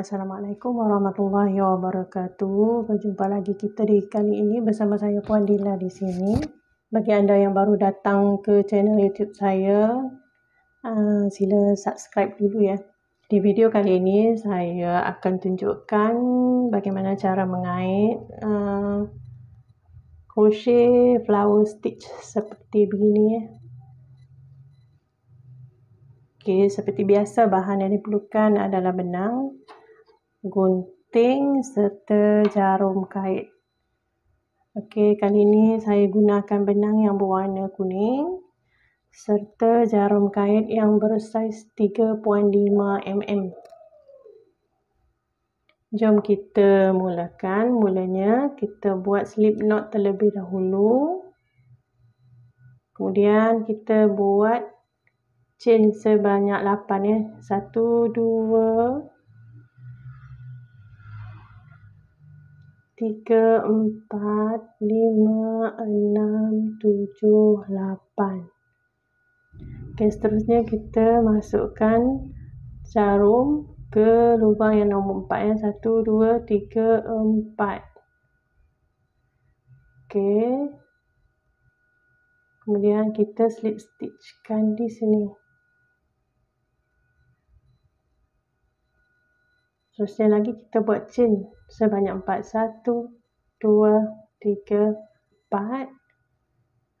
Assalamualaikum warahmatullahi wabarakatuh. Berjumpa lagi kita di kali ini bersama saya Puan Dila di sini. Bagi anda yang baru datang ke channel YouTube saya, ah, sila subscribe dulu ya. Di video kali ini saya akan tunjukkan bagaimana cara mengait ah, crochet flower stitch seperti begini ya. Okay, seperti biasa bahan yang diperlukan adalah benang gunting serta jarum kait. Okey, kali ini saya gunakan benang yang berwarna kuning serta jarum kait yang bersaiz 3.5 mm. Jom kita mulakan. Mulanya kita buat slip knot terlebih dahulu. Kemudian kita buat chain sebanyak 8 ya. 1 2 tiga, empat, lima, enam, tujuh, lapan. Okay, seterusnya kita masukkan jarum ke lubang yang nombor empat. Yang satu, dua, tiga, empat. Okay. Kemudian kita slip stitchkan di sini. Terusnya lagi kita buat chain sebanyak empat satu dua tiga empat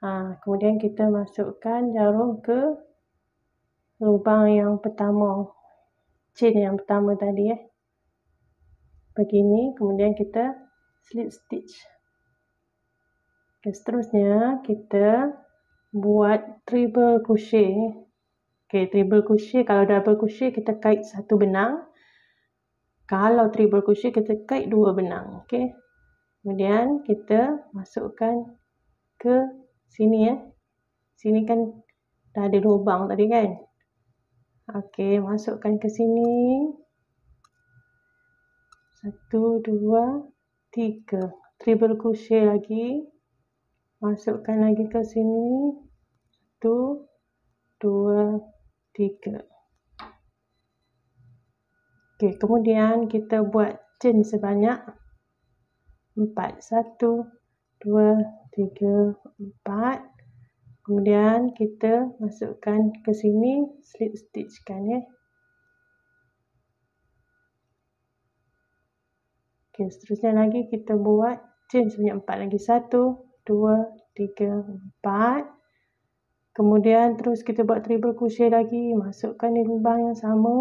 Ha, kemudian kita masukkan jarum ke lubang yang pertama. Chain yang pertama tadi. Eh. Begini. Kemudian kita slip stitch. Okay, seterusnya kita buat triple crochet. Okay, triple crochet. Kalau double crochet kita kait satu benang. Kalau triple crochet kita kait dua benang, okey. Kemudian kita masukkan ke sini ya. Eh. Sini kan dah ada lubang tadi kan? Okey, masukkan ke sini. Satu, dua, tiga. Triple crochet lagi. Masukkan lagi ke sini. Satu, dua, tiga. Okey, kemudian kita buat chain sebanyak 4 1 2 3 4. Kemudian kita masukkan ke sini slip stitch kan ya. Okey, seterusnya lagi kita buat chain sebanyak 4 lagi 1 2 3 4. Kemudian terus kita buat triple crochet lagi, masukkan di lubang yang sama.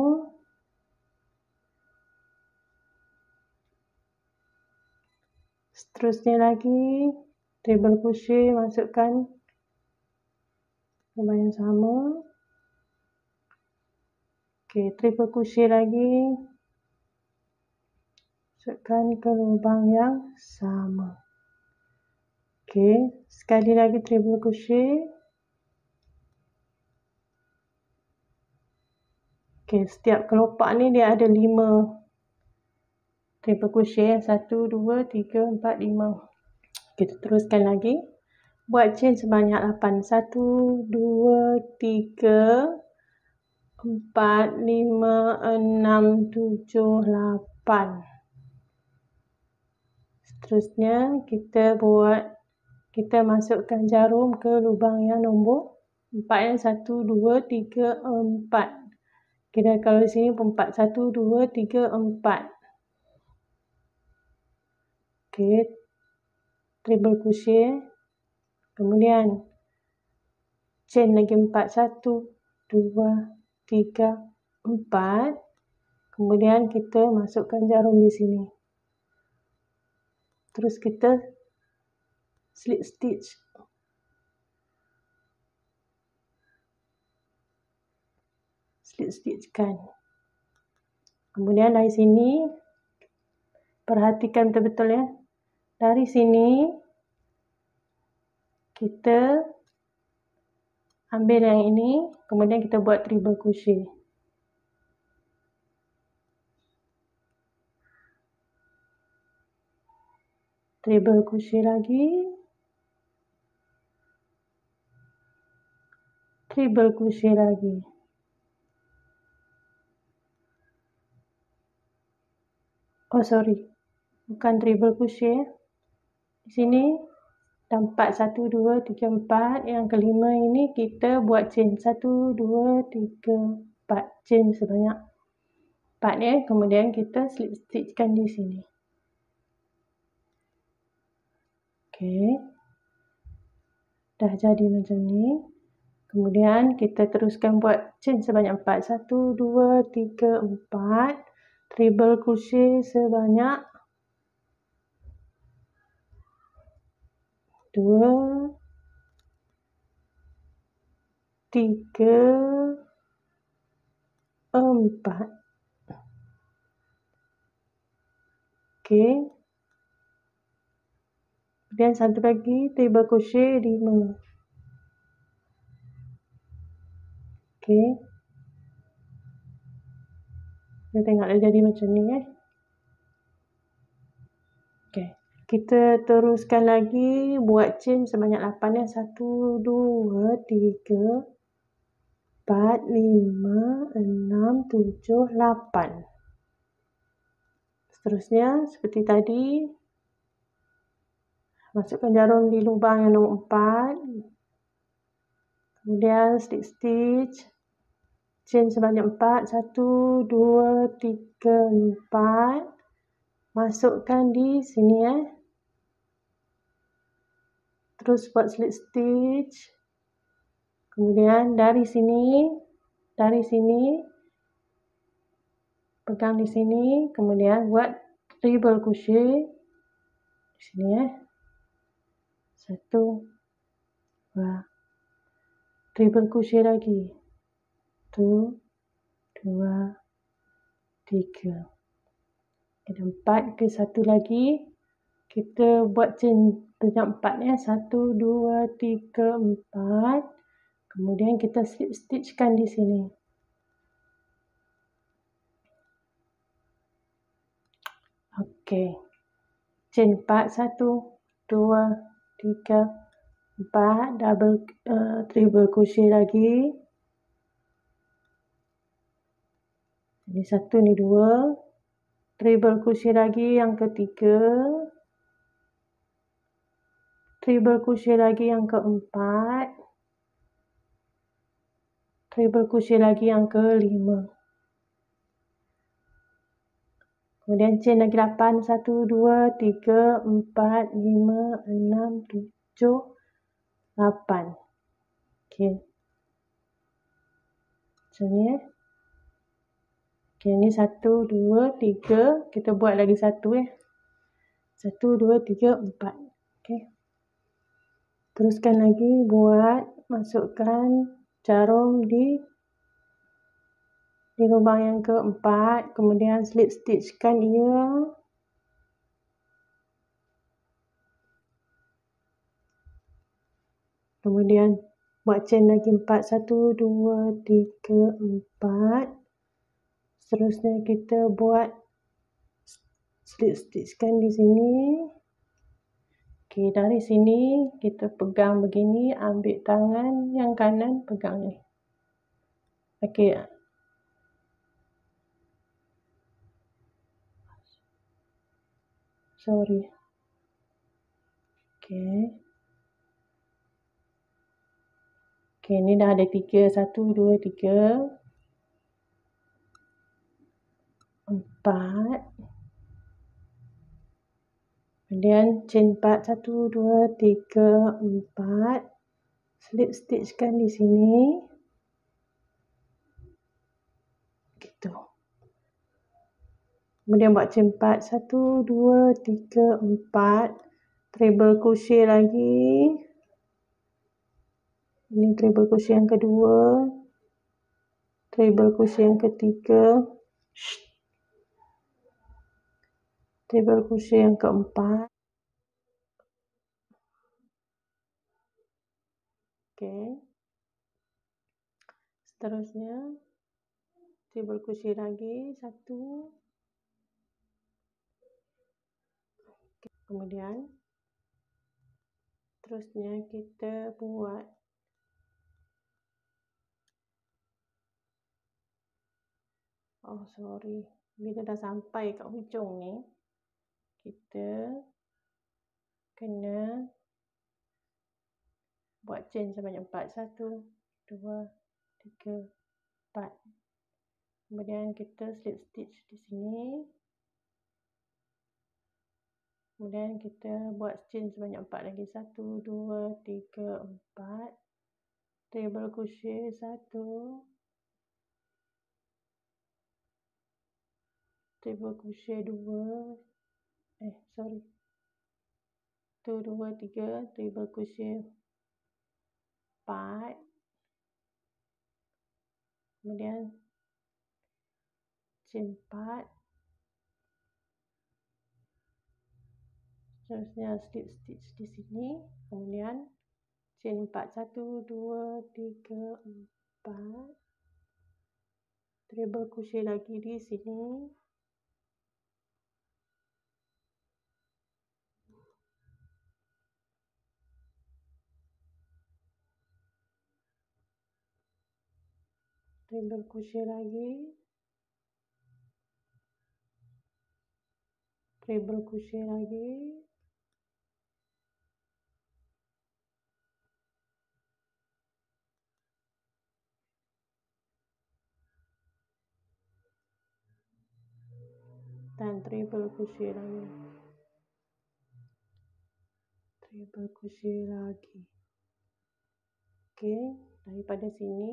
seterusnya lagi table crochet masukkan lubang yang sama Okey, triple crochet lagi masukkan ke lubang yang sama Okey, sekali lagi triple crochet Okey, setiap kelopak ni dia ada lima. Terima crochet ya. Satu, dua, tiga, empat, lima. Kita teruskan lagi. Buat chain sebanyak lapan. Satu, dua, tiga, empat, lima, enam, tujuh, lapan. Seterusnya kita buat, kita masukkan jarum ke lubang yang nombor empat. yang Satu, dua, tiga, empat. Kita kalau di sini empat. Satu, dua, tiga, empat sikit treble crochet kemudian chain lagi empat satu dua tiga empat kemudian kita masukkan jarum di sini terus kita slip stitch slip stitchkan kemudian dari sini perhatikan betul-betul ya dari sini kita ambil yang ini kemudian kita buat triple crochet triple crochet lagi triple crochet lagi oh sorry bukan triple crochet di sini tempat 1 2 3 4 yang kelima ini kita buat chain 1 2 3 4 chain sebanyak 4 ni ya. kemudian kita slip stitchkan di sini okey dah jadi macam ni kemudian kita teruskan buat chain sebanyak 4 1 2 3 4 treble crochet sebanyak dua, tiga, empat. Okey. Kemudian satu lagi, tiba crochet lima. Okey. Kita tengok dia jadi macam ni eh. kita teruskan lagi buat chain sebanyak 8 ya 1 2 3 4,5,6,7,8 seterusnya seperti tadi masukkan jarum di lubang yang nombor 4 kemudian stick stitch chain sebanyak 4 1,2,3,4 masukkan di sini eh terus buat slip stitch kemudian dari sini dari sini pegang di sini kemudian buat triple crochet di sini ya satu dua triple crochet lagi satu dua tiga ada empat ke satu lagi kita buat chain sekejap empat ya. Satu, dua, tiga, empat. Kemudian kita slip stitchkan di sini. Okey. Chain empat, satu, dua, tiga, empat. Double, uh, triple crochet lagi. Ini satu, ni dua. Triple crochet lagi yang ketiga. Okey. Triple crochet lagi yang keempat. Triple crochet lagi yang kelima. Kemudian chain lagi 8. 1, 2, 3, 4, 5, 6, 7, 8. Okay. Macam ni eh. Okay, ni satu, dua, tiga. Kita buat lagi satu eh. Satu, dua, tiga, empat. Okay teruskan lagi buat masukkan jarum di di lubang yang keempat kemudian slip stitchkan ia kemudian buat chain lagi 4 1 2 3 4 seterusnya kita buat slip stitchkan di sini Okey, dari sini kita pegang begini, ambil tangan yang kanan pegang ni. Okey. Sorry. Okey. Okey, ni dah ada tiga. Satu, dua, tiga. Empat. Empat. Kemudian chain 4, 1, 2, 3, 4. Slip stitchkan di sini. Gitu. Kemudian buat chain 4, 1, 2, 3, 4. Treble crochet lagi. Ini treble crochet yang kedua. Treble crochet yang ketiga. Shhh table kursi yang keempat oke okay. seterusnya table kursi lagi satu okay. kemudian seterusnya kita buat Oh sorry, bila dah sampai kat hujung ni, kita kena buat chain sebanyak empat satu dua tiga empat kemudian kita slip stitch di sini kemudian kita buat chain sebanyak empat lagi satu dua tiga empat table crochet satu table crochet dua eh sorry tu dua tiga table cushion empat kemudian chin empat seterusnya slip stitch di sini kemudian chain empat satu dua tiga empat treble crochet lagi di sini Ambil crochet lagi. Treble crochet lagi. Dan treble crochet lagi. Treble crochet lagi. Okey, daripada sini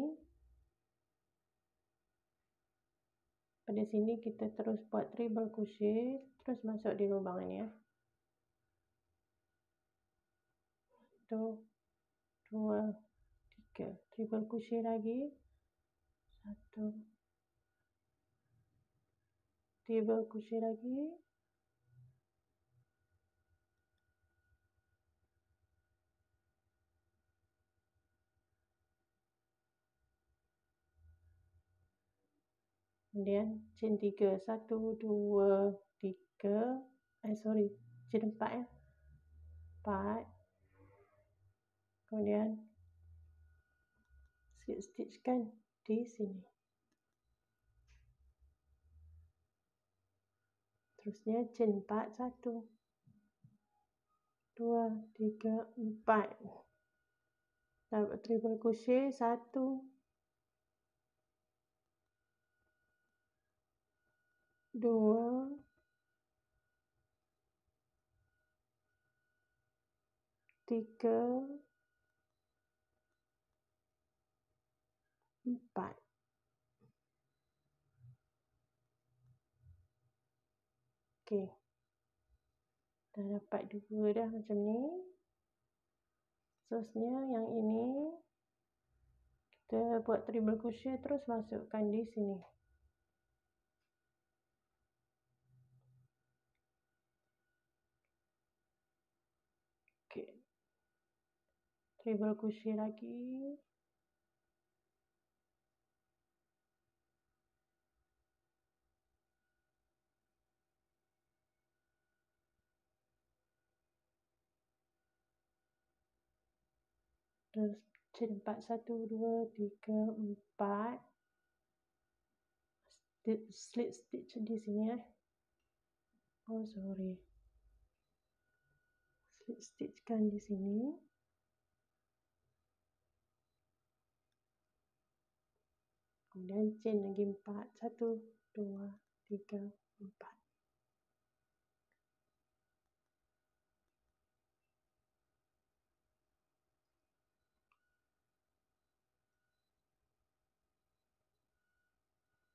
pada sini kita terus buat treble crochet terus masuk di lubang ini ya. satu dua tiga treble crochet lagi satu treble crochet lagi kemudian chain 3 1 2 3 eh sorry chain 4 ya. 4 kemudian slip stitch kan di sini terusnya chain 4 1 2 3 4 dapat triple crochet dua, tiga, empat. Okey. Dah dapat dua dah macam ni. Seterusnya yang ini kita buat triple crochet terus masukkan di sini. table cushy lagi terus cepat satu dua tiga empat slip stitch di sini eh oh sorry slip stitch di sini kemudian chain lagi 4 1 2 3 4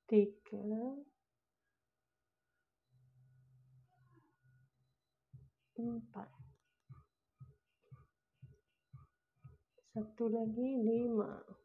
tiga empat satu lagi 5